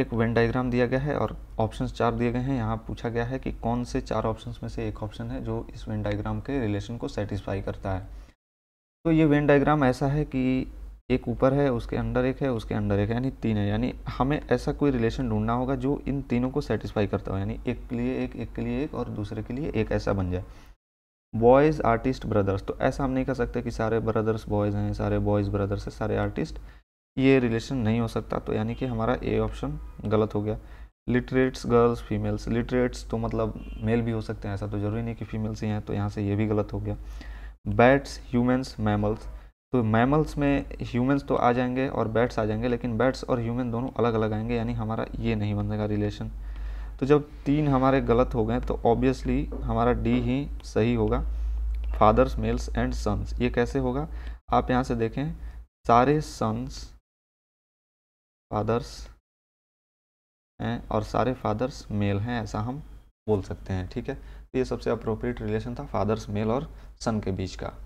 एक Venn diagram दिया गया है और ऑप्शंस चार दिए गए हैं यहाँ पूछा गया है कि कौन से चार ऑप्शंस में से एक ऑप्शन है जो इस वेन डायग्राम के रिलेशन को सेटिस्फाई करता है तो ये वेन डायग्राम ऐसा है कि एक ऊपर है उसके अंडर एक है उसके अंडर एक है यानी तीन है यानी हमें ऐसा कोई रिलेशन ढूंढना होगा जो इन तीनों को सेटिस्फाई करता हो यानी एक के लिए एक एक के लिए एक और दूसरे के लिए एक ऐसा बन जाए बॉयज़ आर्टिस्ट ब्रदर्स तो ऐसा हम नहीं कह सकते कि सारे ब्रदर्स बॉयज़ हैं सारे बॉयज़ ब्रदर्स हैं सारे आर्टिस्ट ये रिलेशन नहीं हो सकता तो यानी कि हमारा ए ऑप्शन गलत हो गया लिटरेट्स गर्ल्स फीमेल्स लिटरेट्स तो मतलब मेल भी हो सकते हैं ऐसा तो ज़रूरी नहीं कि फीमेल्स ही हैं तो यहाँ से ये भी गलत हो गया बैट्स ह्यूमन्स मैमल्स तो मैमल्स में ह्यूमन्स तो आ जाएंगे और बैट्स आ जाएंगे लेकिन बैट्स और ह्यूमन दोनों अलग अलग आएंगे यानी हमारा ये नहीं बनेगा रिलेशन तो जब तीन हमारे गलत हो गए तो ऑब्वियसली हमारा डी ही सही होगा फादर्स मेल्स एंड सन्स ये कैसे होगा आप यहाँ से देखें सारे सन्स फादर्स हैं और सारे फादर्स मेल हैं ऐसा हम बोल सकते हैं ठीक है तो ये सबसे अप्रोप्रिएट रिलेशन था फादर्स मेल और सन के बीच का